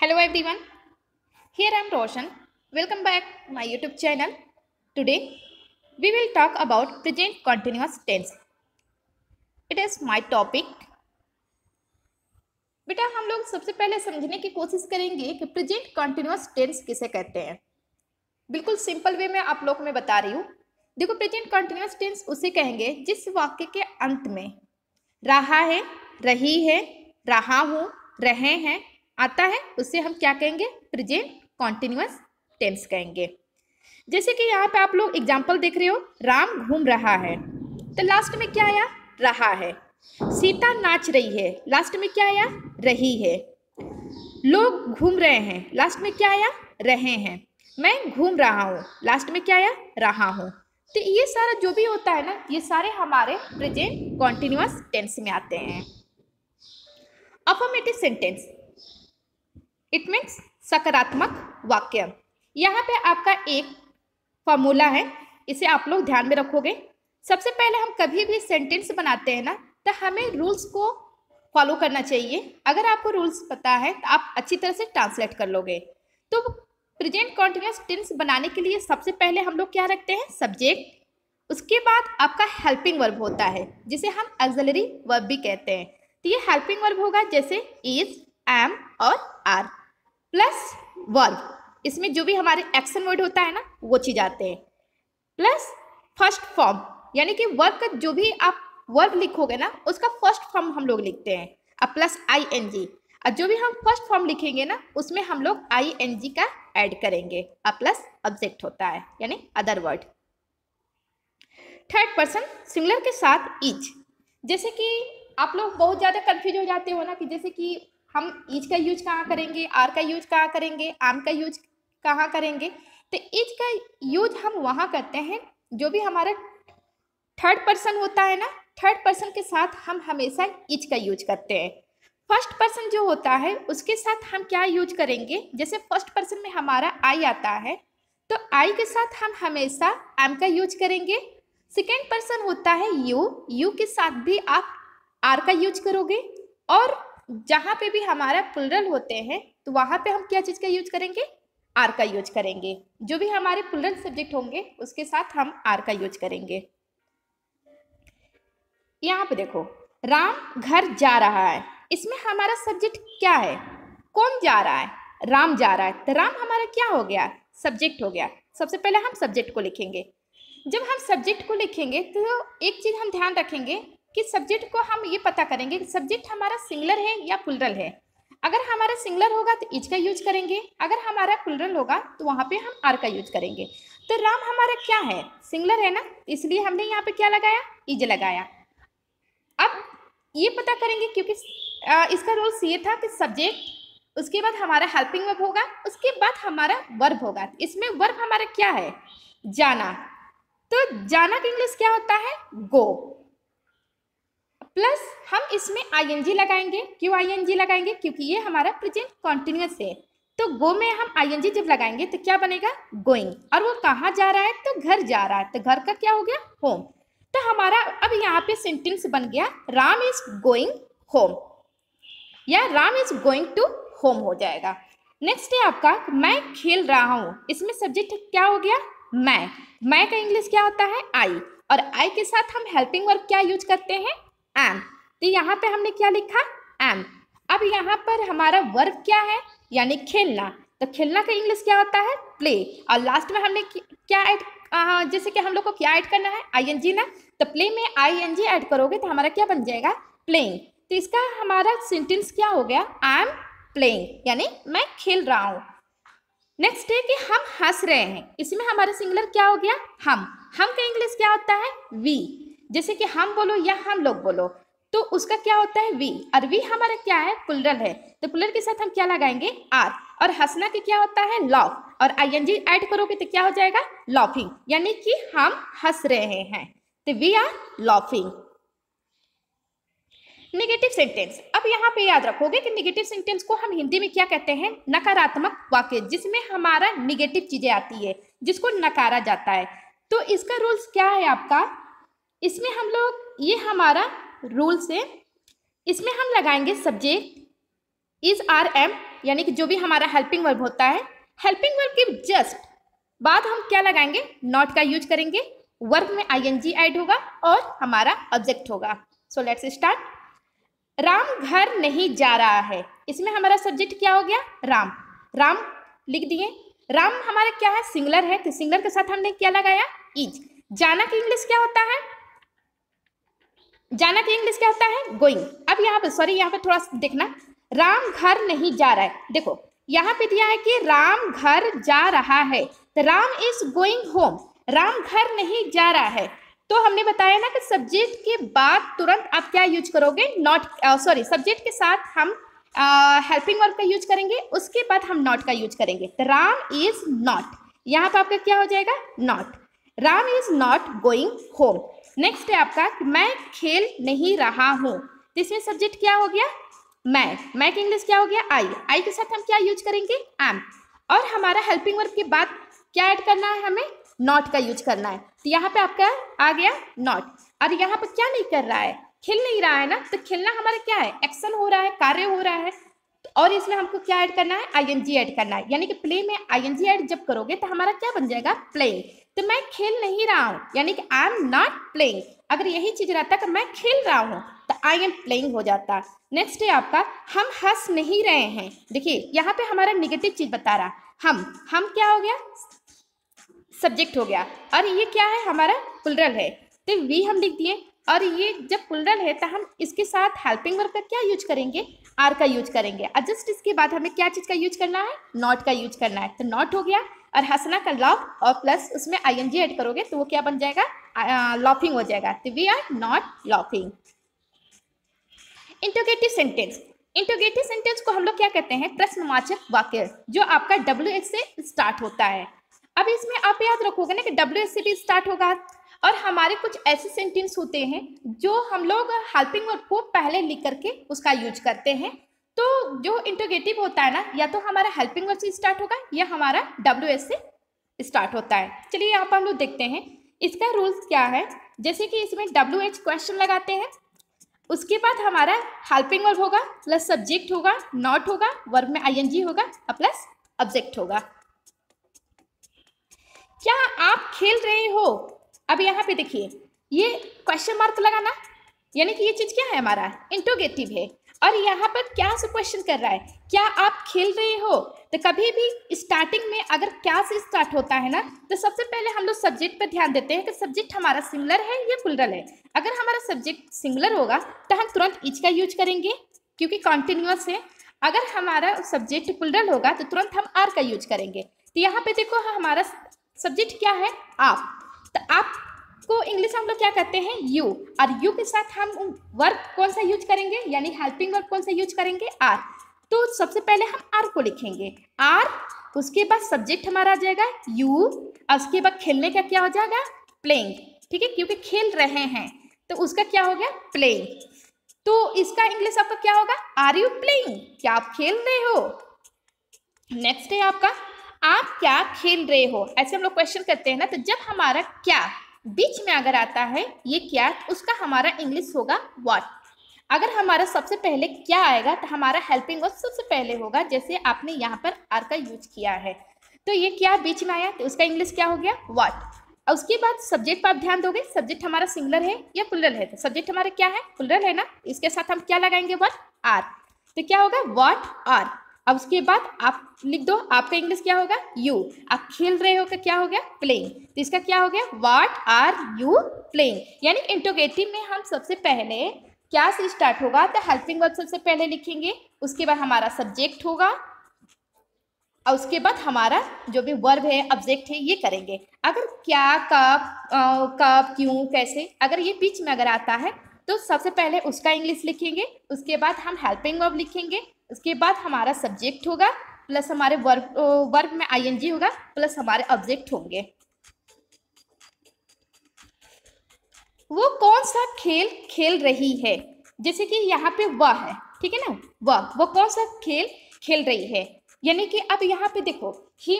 Hello everyone, here I am Roshan. Welcome back my YouTube channel. Today we will talk about present continuous tense. It is my topic. बेटा हम लोग सबसे पहले समझने की कोशिश करेंगे कि प्रेजेंट कंटिन्यूस टेंस किसे कहते हैं बिल्कुल सिंपल वे में आप लोग में बता रही हूँ देखो प्रेजेंट कंटिन्यूस टेंस उसे कहेंगे जिस वाक्य के अंत में रहा है रही है रहा हूँ रहे हैं आता है उसे हम क्या कहेंगे प्रेजेंट कॉन्टिन्यूस टेंस कहेंगे जैसे कि यहाँ पे आप लोग एग्जाम्पल देख रहे हो राम घूम रहा है तो लास्ट में क्या आया रहा है सीता नाच रही है लास्ट में क्या आया रही है लोग घूम रहे हैं लास्ट में क्या आया रहे हैं मैं घूम रहा हूँ लास्ट में क्या आया रहा हूँ तो ये सारा जो भी होता है ना ये सारे हमारे प्रेजेंट कॉन्टिन्यूस टेंस में आते हैं अफॉर्मेटिव सेंटेंस इट मीन्स सकारात्मक वाक्य यहाँ पे आपका एक फॉर्मूला है इसे आप लोग ध्यान में रखोगे सबसे पहले हम कभी भी सेंटेंस बनाते हैं ना तो हमें रूल्स को फॉलो करना चाहिए अगर आपको रूल्स पता है तो आप अच्छी तरह से ट्रांसलेट कर लोगे तो प्रेजेंट कॉन्टिन्यूस टेंस बनाने के लिए सबसे पहले हम लोग क्या रखते हैं सब्जेक्ट उसके बाद आपका हेल्पिंग वर्ब होता है जिसे हम एक्जलरी वर्ब भी कहते हैं तो ये हेल्पिंग वर्ब होगा जैसे इज एम और आर प्लस वर्ब इसमें जो भी हमारे एक्शन वर्ड होता है ना वो चीज आते हैं प्लस फर्स्ट फॉर्म यानी कि वर्ब का जो भी आप वर्ब लिखोगे ना उसका फर्स्ट फॉर्म हम लोग लिखते हैं अब प्लस आई एन जी अब जो भी हम फर्स्ट फॉर्म लिखेंगे ना उसमें हम लोग आई एन जी का ऐड करेंगे अब प्लस ऑब्जेक्ट होता है यानी other word third person singular के साथ ईच जैसे कि आप लोग बहुत ज़्यादा कन्फ्यूज हो जाते हो ना कि जैसे कि हम ईच का यूज कहाँ करेंगे आर का यूज कहाँ करेंगे आम का यूज कहाँ करेंगे तो ईच का यूज हम वहाँ करते हैं जो भी हमारा थर्ड पर्सन होता है ना थर्ड पर्सन के साथ हम हमेशा ईच का यूज करते हैं फर्स्ट पर्सन जो होता है उसके साथ हम क्या यूज करेंगे जैसे फर्स्ट पर्सन में हमारा आई आता है तो आई के साथ हम हमेशा एम का यूज करेंगे सेकेंड पर्सन होता है यू यू के साथ भी आप आर का यूज करोगे और जहाँ पे भी हमारा पुलरल होते हैं तो वहाँ पे हम क्या चीज़ का यूज करेंगे आर का यूज करेंगे जो भी हमारे पुलरल सब्जेक्ट होंगे उसके साथ हम आर का यूज करेंगे यहाँ पे देखो राम घर जा रहा है इसमें हमारा सब्जेक्ट क्या है कौन जा रहा है राम जा रहा है तो राम हमारा क्या हो गया सब्जेक्ट हो गया सबसे पहले हम सब्जेक्ट को लिखेंगे जब हम सब्जेक्ट को लिखेंगे तो एक चीज़ हम ध्यान रखेंगे कि सब्जेक्ट को हम ये पता करेंगे कि सब्जेक्ट हमारा सिंगलर है या प्लरल है अगर हमारा सिंगलर होगा तो इज का यूज करेंगे अगर हमारा प्लरल होगा तो वहाँ पे हम आर का यूज करेंगे तो राम हमारा क्या है सिंगलर है ना इसलिए हमने यहाँ पे क्या लगाया इज लगाया अब ये पता करेंगे क्योंकि इसका रोल ये था कि सब्जेक्ट उसके बाद हमारा हेल्पिंग वर्ब होगा उसके बाद हमारा वर्ब होगा इसमें वर्ब हमारा क्या है जाना तो जाना का इंग्लिश क्या होता है गो प्लस हम इसमें आईएनजी लगाएंगे क्यों आईएनजी लगाएंगे क्योंकि ये हमारा प्रेजेंट कॉन्टिन्यूस है तो गो में हम आईएनजी जब लगाएंगे तो क्या बनेगा गोइंग और वो कहाँ जा रहा है तो घर जा रहा है तो घर का क्या हो गया होम तो हमारा अब यहाँ पे सेंटेंस बन गया राम इज गोइंग होम या Ram is going to home हो जाएगा नेक्स्ट है आपका मैं खेल रहा हूँ इसमें सब्जेक्ट क्या हो गया मैं मैं का इंग्लिश क्या होता है आई और आई के साथ हम हेल्पिंग वर्ब क्या यूज करते हैं एम तो यहाँ पे हमने क्या लिखा एम अब यहाँ पर हमारा वर्ब क्या है यानी खेलना तो खेलना का इंग्लिश क्या होता है प्ले और लास्ट में हमने क्या ऐड जैसे कि हम लोग को क्या ऐड करना है आई एन जी ना तो प्ले में आई एन जी ऐड करोगे तो हमारा क्या बन जाएगा प्लेइंग तो इसका हमारा सेंटेंस क्या हो गया आई एम प्लेइंग यानी मैं खेल रहा हूँ नेक्स्ट है कि हम हंस रहे हैं इसमें हमारा सिंगलर क्या हो गया हम हम का इंग्लिश क्या होता है वी जैसे कि हम बोलो या हम लोग बोलो तो उसका क्या होता है वी और वी हमारा क्या है पुलरल है तो पुलर के साथ हम क्या लगाएंगे आर और हंसना के क्या होता है लॉफ और आई एन जी एड करोगे तो क्या हो जाएगा लॉफिंग यानी कि हम हंस रहे हैं तो we are laughing negative sentence अब यहाँ पे याद रखोगे कि नेगेटिव सेंटेंस को हम हिंदी में क्या कहते हैं नकारात्मक वाक्य जिसमें हमारा निगेटिव चीजें आती है जिसको नकारा जाता है तो इसका रूल्स क्या है आपका इसमें हम लोग ये हमारा रूल्स है इसमें हम लगाएंगे सब्जेक्ट इज आर एम यानी कि जो भी हमारा हेल्पिंग वर्ब होता है हेल्पिंग वर्ब के जस्ट बाद हम क्या लगाएंगे नॉट का यूज करेंगे वर्क में आई एन जी एड होगा और हमारा ऑब्जेक्ट होगा सो लेट्स स्टार्ट राम घर नहीं जा रहा है इसमें हमारा सब्जेक्ट क्या हो गया राम राम लिख दिए राम हमारा क्या है सिंगलर है तो सिंगलर के साथ हमने क्या लगाया इज जाना की इंग्लिश क्या होता है जाना की इंग्लिश क्या होता है गोइंग अब यहाँ पे सॉरी यहाँ पे थोड़ा देखना राम घर नहीं जा रहा है देखो यहाँ पे दिया है कि राम घर जा रहा है तो Ram is going home Ram घर नहीं जा रहा है तो हमने बताया ना कि सब्जेक्ट के बाद तुरंत आप क्या यूज करोगे नॉट सॉरी सब्जेक्ट के साथ हम हेल्पिंग uh, वर्ब का यूज करेंगे उसके बाद हम नॉट का यूज करेंगे तो राम इज नॉट यहाँ पे आपका क्या हो जाएगा not Ram is not going home next है आपका मैं खेल नहीं रहा हूँ तो इसमें सब्जेक्ट क्या हो गया मैं मैं की इंग्लिश क्या हो गया आई आई के साथ हम क्या यूज करेंगे एम और हमारा हेल्पिंग वर्ब के बाद क्या ऐड करना है हमें नॉट का यूज करना है तो यहाँ पे आपका आ गया नॉट और यहाँ पर क्या नहीं कर रहा है खेल नहीं रहा है ना तो खेलना हमारा क्या है एक्शन हो रहा है कार्य हो रहा है और इसमें हमको क्या ऐड करना है आईएनजी ऐड करना है यानी कि प्ले में आईएनजी ऐड जब करोगे तो हमारा क्या बन जाएगा प्लेइंग तो मैं खेल नहीं रहा हूँ यानी कि आई एम नॉट प्लेइंग अगर यही चीज रहता कि तो मैं खेल रहा हूँ तो आई एम प्लेइंग हो जाता नेक्स्ट है आपका हम हंस नहीं रहे हैं देखिए यहाँ पे हमारा निगेटिव चीज बता रहा हम हम क्या हो गया सब्जेक्ट हो गया और ये क्या है हमारा प्लरल है तो वी हम लिख दिए और ये जब पुलरल है तो हम इसके साथ हेल्पिंग वर्ब का क्या यूज करेंगे आर का यूज करेंगे और जस्ट इसके बाद हमें क्या चीज़ का यूज करना है नॉट का यूज करना है तो नॉट हो गया और हंसना का लॉफ और प्लस उसमें आई एन जी एड करोगे तो वो क्या बन जाएगा लॉफिंग हो जाएगा तो we are not laughing interrogative sentence interrogative sentence को हम लोग क्या कहते हैं प्रश्नवाचक वाक्य जो आपका डब्ल्यू एच से स्टार्ट होता है अब इसमें आप याद रखोगे ना कि डब्ल्यू एच से भी स्टार्ट होगा और हमारे कुछ ऐसे सेंटेंस होते हैं जो हम लोग हेल्पिंग वर्ड को पहले लिख करके उसका यूज करते हैं तो जो इंटोगेटिव होता है ना या तो हमारा हेल्पिंग वर्ड से स्टार्ट होगा या हमारा डब्ल्यू एस से स्टार्ट होता है चलिए यहाँ पर हम लोग देखते हैं इसका रूल्स क्या है जैसे कि इसमें डब्ल्यू एच क्वेश्चन लगाते हैं उसके बाद हमारा हेल्पिंग वर्ड होगा प्लस सब्जेक्ट होगा नॉट होगा वर्ब में आईएनजी होगा और प्लस ऑब्जेक्ट होगा क्या आप खेल रहे हो अब यहाँ पे देखिए ये क्वेश्चन मार्क लगाना यानी कि ये चीज़ क्या है हमारा इंटोगेटिव है और यहाँ पर क्या से क्वेश्चन कर रहा है क्या आप खेल रहे हो तो कभी भी स्टार्टिंग में अगर क्या से स्टार्ट होता है ना तो सबसे पहले हम लोग सब्जेक्ट पर ध्यान देते हैं कि सब्जेक्ट हमारा सिंगलर है या फुलरल है अगर हमारा सब्जेक्ट सिंगलर होगा तो हम तुरंत इच का यूज करेंगे क्योंकि कॉन्टिन्यूस है अगर हमारा सब्जेक्ट फुलरल होगा तो तुरंत हम आर का यूज करेंगे तो यहाँ पे देखो हमारा सब्जेक्ट क्या है आप तो आपको इंग्लिश हम लोग क्या कहते हैं यू और यू के साथ हम वर्क कौन सा यूज करेंगे यानी हेल्पिंग वर्क कौन सा यूज करेंगे आर तो सबसे पहले हम आर को लिखेंगे आर उसके बाद सब्जेक्ट हमारा आ जाएगा यू और उसके बाद खेलने का क्या हो जाएगा प्लेइंग ठीक है क्योंकि खेल रहे हैं तो उसका क्या हो गया प्लेइंग तो इसका इंग्लिश आपका क्या होगा आर यू प्लेइंग क्या आप खेल रहे हो नेक्स्ट है आपका आप क्या खेल रहे हो ऐसे हम लोग क्वेश्चन करते हैं ना तो जब हमारा क्या बीच में अगर आता है ये क्या तो उसका हमारा इंग्लिश होगा वॉट अगर हमारा सबसे पहले क्या आएगा तो हमारा हेल्पिंग वर्ड सबसे पहले होगा जैसे आपने यहाँ पर आर का यूज किया है तो ये क्या बीच में आया तो उसका इंग्लिश क्या हो गया वॉट और उसके बाद सब्जेक्ट पर आप ध्यान दोगे सब्जेक्ट हमारा सिंगलर है या पुलरल है तो सब्जेक्ट हमारा क्या है पुलरल है ना इसके साथ हम क्या लगाएंगे वर्ड आर तो क्या होगा वॉट आर अब उसके बाद आप लिख दो आपका इंग्लिश क्या होगा यू आप खेल रहे हो का तो क्या हो गया प्लेइंग तो इसका क्या हो गया वाट आर यू प्लेइंग यानी इंटोगेटिव में हम सबसे पहले क्या से स्टार्ट होगा तो हेल्पिंग वर्ब सबसे पहले लिखेंगे उसके बाद हमारा सब्जेक्ट होगा और उसके बाद हमारा जो भी वर्ब है ऑब्जेक्ट है ये करेंगे अगर क्या कब कब क्यों कैसे अगर ये बीच में अगर आता है तो सबसे पहले उसका इंग्लिश लिखेंगे उसके बाद हम हेल्पिंग वर्ब लिखेंगे उसके बाद हमारा सब्जेक्ट होगा प्लस हमारे वर्क वर्ग में आईएनजी होगा प्लस हमारे ऑब्जेक्ट होंगे वो कौन सा खेल खेल रही है जैसे कि यहाँ पे वह है ठीक है ना वह वो कौन सा खेल खेल रही है यानी कि अब यहाँ पे देखो ही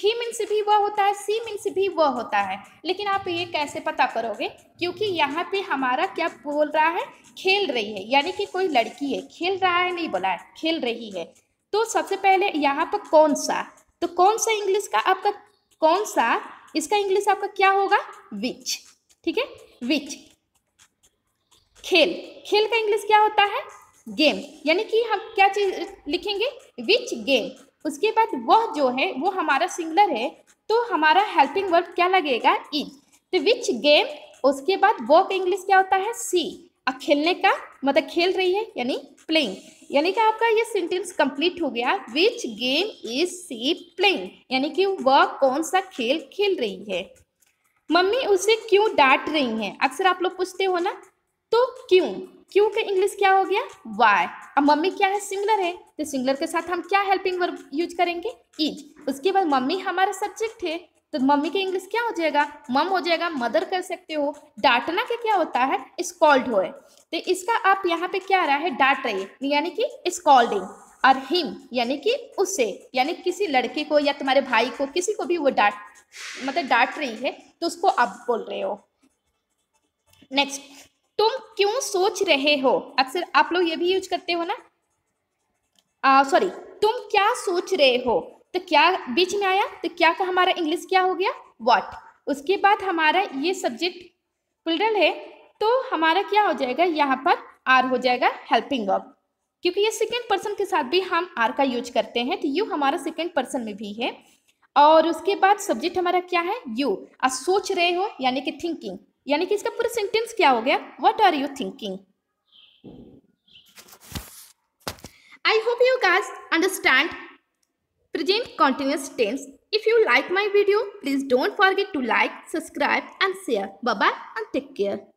ही मीन्स भी वह होता है सी मीन्स भी वह होता है लेकिन आप ये कैसे पता करोगे क्योंकि यहाँ पे हमारा क्या बोल रहा है खेल रही है यानी कि कोई लड़की है खेल रहा है नहीं बोला है खेल रही है तो सबसे पहले यहाँ पर कौन सा तो कौन सा इंग्लिश का आपका कौन सा इसका इंग्लिश आपका क्या होगा विच ठीक है विच खेल खेल का इंग्लिश क्या होता है गेम यानी कि हम क्या चीज लिखेंगे विच गेम उसके बाद वह जो है वो हमारा सिंगलर है तो हमारा हेल्पिंग वर्ब क्या लगेगा इज तो विच गेम उसके बाद वो का इंग्लिश क्या होता है सी अब खेलने का मतलब खेल रही है यानी प्लेइंग यानी कि आपका ये सेंटेंस कंप्लीट हो गया which game is she playing यानी कि वह कौन सा खेल खेल रही है मम्मी उसे क्यों डांट रही हैं अक्सर आप लोग पूछते हो ना तो क्यों क्यों के इंग्लिश क्या हो गया वाई अब मम्मी क्या है सिंगलर है तो सिंगलर के साथ हम क्या हेल्पिंग वर्ब यूज करेंगे इज उसके बाद मम्मी हमारा सब्जेक्ट है तो मम्मी के इंग्लिश क्या हो जाएगा मम हो जाएगा मदर कर सकते हो डांटना के क्या होता है स्कॉल्ड हो तो इसका आप यहाँ पे क्या आ रहा है डांट रहे यानी कि स्कॉल्डिंग और हिम यानी कि उसे यानी किसी लड़के को या तुम्हारे भाई को किसी को भी वो डांट मतलब डांट रही है तो उसको आप बोल रहे हो नेक्स्ट तुम क्यों सोच रहे हो अक्सर आप लोग ये भी यूज करते हो ना सॉरी तुम क्या सोच रहे हो तो क्या बीच में आया तो क्या का हमारा इंग्लिश क्या हो गया वॉट उसके बाद हमारा ये सब्जेक्ट प्लरल है तो हमारा क्या हो जाएगा यहाँ पर आर हो जाएगा हेल्पिंग ऑफ क्योंकि ये सेकेंड पर्सन के साथ भी हम आर का यूज करते हैं तो यू हमारा सेकेंड पर्सन में भी है और उसके बाद सब्जेक्ट हमारा क्या है यू आज सोच रहे हो यानी कि थिंकिंग यानी कि इसका पूरा सेंटेंस क्या हो गया what are you thinking I hope you guys understand present continuous tense if you like my video please don't forget to like subscribe and share bye and take care